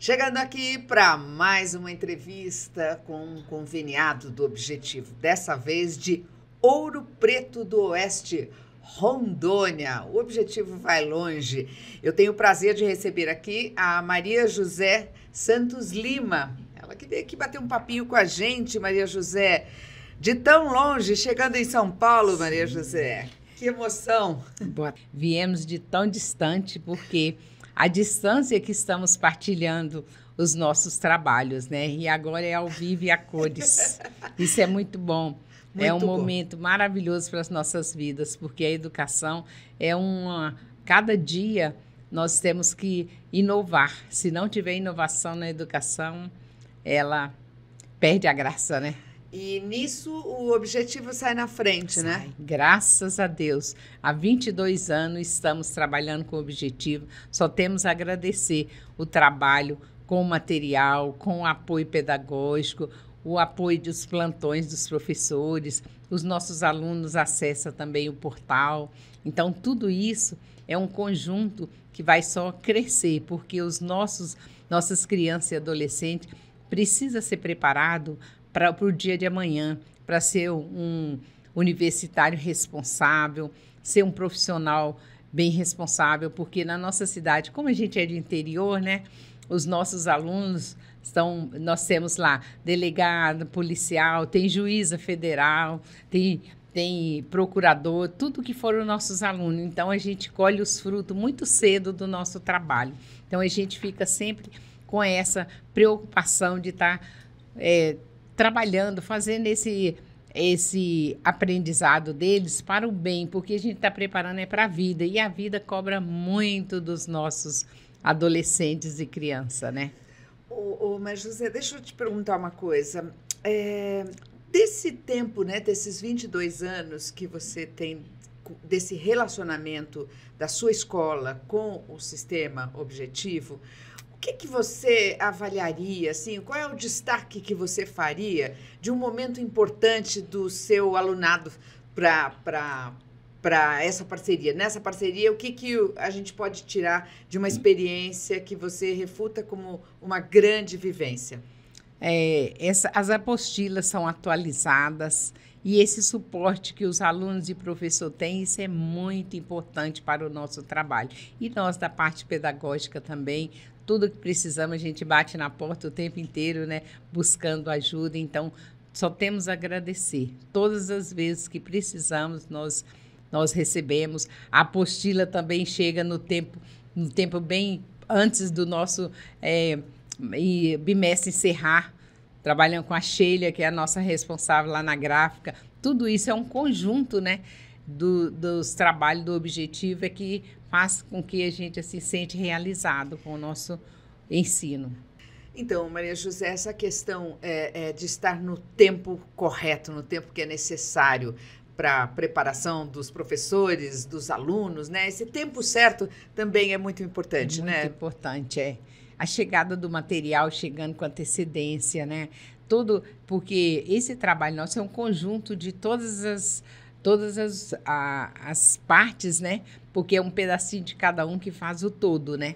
Chegando aqui para mais uma entrevista com um conveniado do objetivo, dessa vez de Ouro Preto do Oeste, Rondônia. O objetivo vai longe. Eu tenho o prazer de receber aqui a Maria José Santos Lima. Ela que veio aqui bater um papinho com a gente, Maria José. De tão longe, chegando em São Paulo, Sim. Maria José. Que emoção! Boa. Viemos de tão distante porque a distância que estamos partilhando os nossos trabalhos, né? E agora é ao vivo e a cores. Isso é muito bom. Muito é um bom. momento maravilhoso para as nossas vidas, porque a educação é uma. Cada dia nós temos que inovar. Se não tiver inovação na educação, ela perde a graça, né? E nisso o objetivo sai na frente, né? sai. né? Graças a Deus. Há 22 anos estamos trabalhando com o objetivo. Só temos a agradecer o trabalho com o material, com o apoio pedagógico, o apoio dos plantões dos professores, os nossos alunos acessam também o portal. Então, tudo isso é um conjunto que vai só crescer, porque os nossos nossas crianças e adolescentes precisa ser preparado para o dia de amanhã, para ser um universitário responsável, ser um profissional bem responsável, porque na nossa cidade, como a gente é de interior, né? Os nossos alunos estão, nós temos lá delegado, policial, tem juíza federal, tem tem procurador, tudo que foram nossos alunos. Então a gente colhe os frutos muito cedo do nosso trabalho. Então a gente fica sempre com essa preocupação de estar tá, é, trabalhando, fazendo esse esse aprendizado deles para o bem, porque a gente está preparando é para a vida e a vida cobra muito dos nossos adolescentes e criança, né? Ô, ô, mas José, deixa eu te perguntar uma coisa. É, desse tempo, né, desses 22 anos que você tem desse relacionamento da sua escola com o sistema objetivo, o que, que você avaliaria, assim, qual é o destaque que você faria de um momento importante do seu alunado para essa parceria? Nessa parceria, o que, que a gente pode tirar de uma experiência que você refuta como uma grande vivência? É, essa, as apostilas são atualizadas e esse suporte que os alunos e professor têm, isso é muito importante para o nosso trabalho. E nós, da parte pedagógica também, tudo que precisamos, a gente bate na porta o tempo inteiro, né? Buscando ajuda. Então, só temos a agradecer. Todas as vezes que precisamos, nós nós recebemos. A apostila também chega no tempo, no tempo bem antes do nosso é, bimestre encerrar. Trabalham com a Sheila, que é a nossa responsável lá na gráfica. Tudo isso é um conjunto, né? Do, dos trabalhos, do objetivo é que faz com que a gente assim, se sente realizado com o nosso ensino. Então, Maria José, essa questão é, é de estar no tempo correto, no tempo que é necessário para a preparação dos professores, dos alunos, né? Esse tempo certo também é muito importante, é muito né? Muito importante, é. A chegada do material chegando com antecedência, né? Tudo porque esse trabalho nosso é um conjunto de todas as todas as, a, as partes, né? Porque é um pedacinho de cada um que faz o todo, né?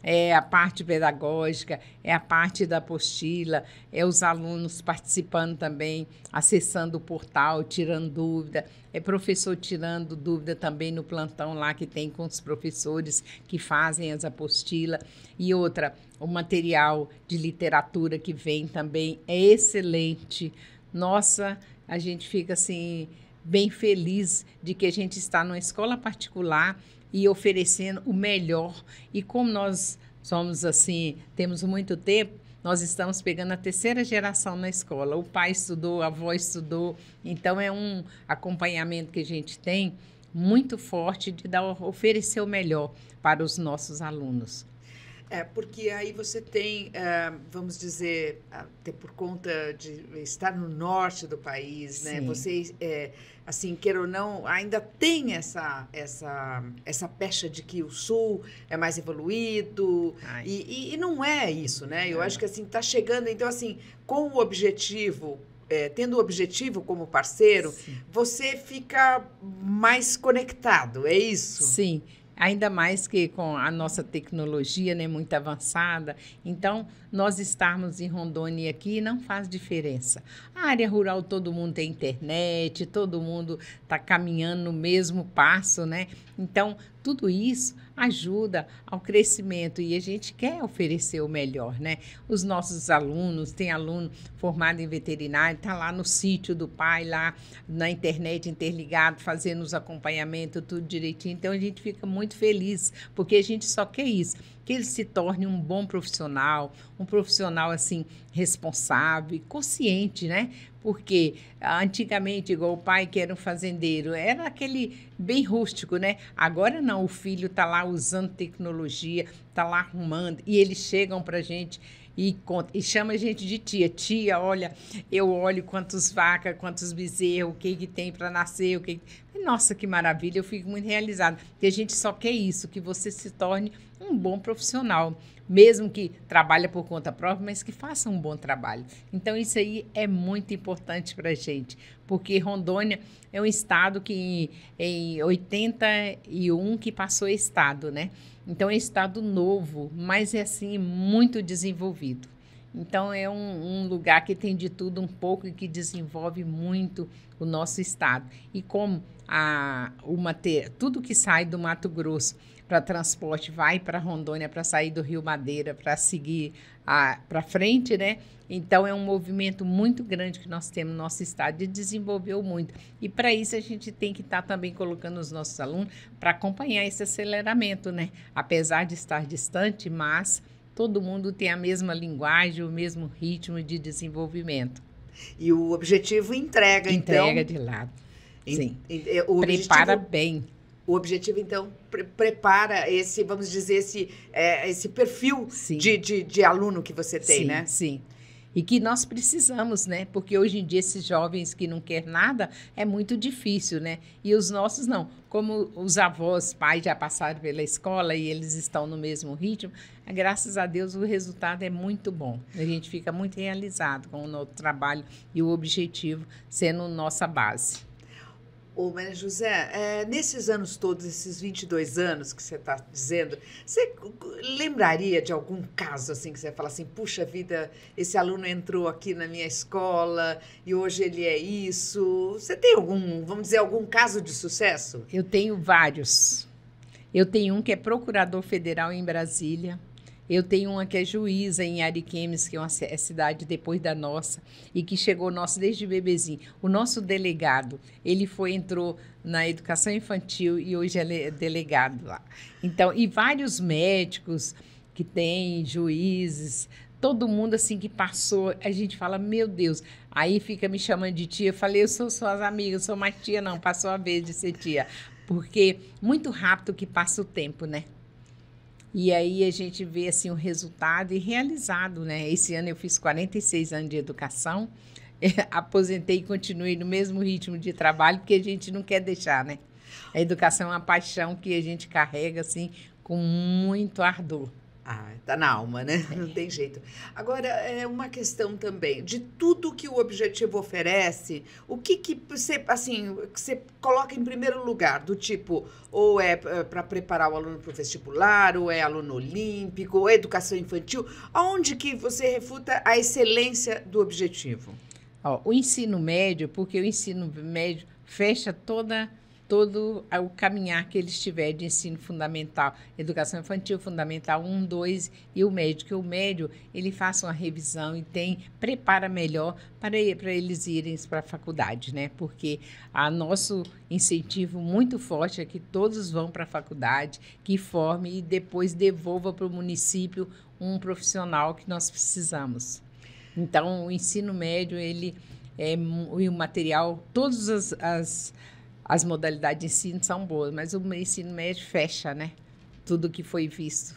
É a parte pedagógica, é a parte da apostila, é os alunos participando também, acessando o portal, tirando dúvida, é professor tirando dúvida também no plantão lá que tem com os professores que fazem as apostilas. E outra, o material de literatura que vem também é excelente. Nossa, a gente fica assim bem feliz de que a gente está numa escola particular e oferecendo o melhor. E como nós somos assim, temos muito tempo, nós estamos pegando a terceira geração na escola. O pai estudou, a avó estudou. Então é um acompanhamento que a gente tem muito forte de dar, oferecer o melhor para os nossos alunos. É, porque aí você tem, eh, vamos dizer, até ah, por conta de estar no norte do país, né? Sim. né? Você, é, assim, queira ou não, ainda tem essa, essa, essa pecha de que o sul é mais evoluído. E, e, e, não é isso, né? Eu é. acho que, assim, está chegando. Então, assim, com o objetivo é, tendo o objetivo como parceiro, Sim. você fica mais conectado, é isso? Sim ainda mais que com a nossa tecnologia né, muito avançada. Então, nós estarmos em Rondônia aqui não faz diferença. A área rural, todo mundo tem internet, todo mundo está caminhando no mesmo passo, né? Então, tudo isso ajuda ao crescimento e a gente quer oferecer o melhor, né? Os nossos alunos, tem aluno formado em veterinário, está lá no sítio do pai, lá na internet interligado, fazendo os acompanhamentos, tudo direitinho. Então a gente fica muito feliz, porque a gente só quer isso que ele se torne um bom profissional, um profissional assim responsável consciente, né? Porque antigamente, igual o pai que era um fazendeiro, era aquele bem rústico, né? Agora não, o filho está lá usando tecnologia, está lá arrumando e eles chegam para gente e, conta, e chama a gente de tia. Tia, olha, eu olho quantos vacas, quantos bezerros, o que, que tem para nascer, o que, nossa, que maravilha, eu fico muito realizada. Porque a gente só quer isso, que você se torne um bom profissional, mesmo que trabalhe por conta própria, mas que faça um bom trabalho. Então isso aí é muito importante para a gente, porque Rondônia é um estado que em 81 que passou estado, né? Então é um estado novo, mas é assim muito desenvolvido. Então, é um, um, lugar que tem de tudo um pouco e que desenvolve muito o nosso estado. E como a, uma tudo que sai do Mato Grosso para transporte vai para Rondônia, para sair do Rio Madeira, para seguir para frente, né? Então, é um movimento muito grande que nós temos no nosso estado e desenvolveu muito. E para isso, a gente tem que estar tá também colocando os nossos alunos para acompanhar esse aceleramento, né? Apesar de estar distante, mas todo mundo tem a mesma linguagem, o mesmo ritmo de desenvolvimento. E o objetivo entrega, entrega então. Entrega de lado. Sim. É, prepara objetivo... bem. O objetivo, então, pre prepara esse, vamos dizer, esse, é, esse perfil de, de, de, aluno que você tem, sim, né? Sim. E que nós precisamos, né? Porque hoje em dia esses jovens que não quer nada é muito difícil, né? E os nossos não. Como os avós, pais já passaram pela escola e eles estão no mesmo ritmo, graças a Deus o resultado é muito bom. A gente fica muito realizado com o nosso trabalho e o objetivo sendo nossa base. Ô, Maria José, é, nesses anos todos, esses 22 anos que você está dizendo, você lembraria de algum caso assim que você fala assim, puxa vida, esse aluno entrou aqui na minha escola e hoje ele é isso? Você tem algum, vamos dizer, algum caso de sucesso? Eu tenho vários. Eu tenho um que é procurador federal em Brasília. Eu tenho uma que é juíza em Ariquemes, que é uma é cidade depois da nossa, e que chegou nosso desde bebezinho. O nosso delegado, ele foi, entrou na educação infantil e hoje é delegado lá. Então, e vários médicos que tem, juízes, todo mundo assim que passou, a gente fala, meu Deus, aí fica me chamando de tia. Eu falei, eu sou suas amigas, sou mais tia, não, passou a vez de ser tia. Porque muito rápido que passa o tempo, né? E aí a gente vê assim o resultado e realizado, né? Esse ano eu fiz 46 anos de educação, aposentei e continuei no mesmo ritmo de trabalho, porque a gente não quer deixar, né? A educação é uma paixão que a gente carrega assim com muito ardor. Ah, tá na alma, né? É. Não tem jeito. Agora, é uma questão também. De tudo que o objetivo oferece, o que que você, assim, que você coloca em primeiro lugar? Do tipo, ou é eh, para preparar o aluno para o vestibular, ou é aluno olímpico, ou é educação infantil? Aonde que você refuta a excelência do objetivo? Ó, o ensino médio, porque o ensino médio fecha toda todo o caminhar que eles tiverem de ensino fundamental, educação infantil fundamental 1, 2 e o médio, que o médio ele faça uma revisão e tem prepara melhor para, para eles irem para a faculdade, né? Porque a nosso incentivo muito forte é que todos vão para a faculdade, que forme e depois devolva para o município um profissional que nós precisamos. Então, o ensino médio ele é, o material, todas as, as as modalidades de ensino são boas, mas o ensino médio fecha, né? Tudo que foi visto.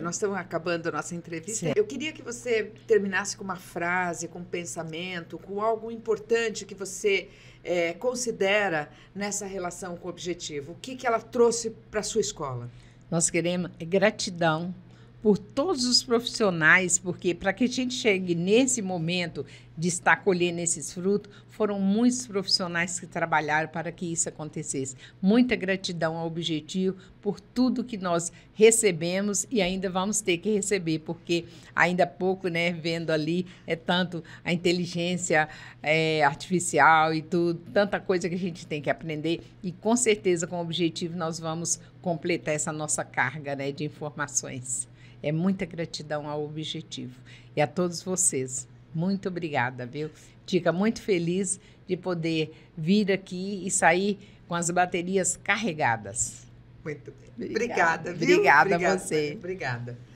Nós estamos acabando a nossa entrevista. Sim. Eu queria que você terminasse com uma frase, com um pensamento, com algo importante que você é, considera nessa relação com o objetivo. O que, que ela trouxe para a sua escola? Nós queremos é gratidão por todos os profissionais, porque para que a gente chegue nesse momento de estar colhendo esses frutos, foram muitos profissionais que trabalharam para que isso acontecesse. Muita gratidão ao Objetivo por tudo que nós recebemos e ainda vamos ter que receber, porque ainda há pouco, né, vendo ali, é tanto a inteligência é, artificial e tudo, tanta coisa que a gente tem que aprender e com certeza com o Objetivo nós vamos completar essa nossa carga, né, de informações. É muita gratidão ao objetivo. E a todos vocês, muito obrigada, viu? Fica muito feliz de poder vir aqui e sair com as baterias carregadas. Muito bem. Obrigada, obrigada viu? Obrigada a você. Obrigada.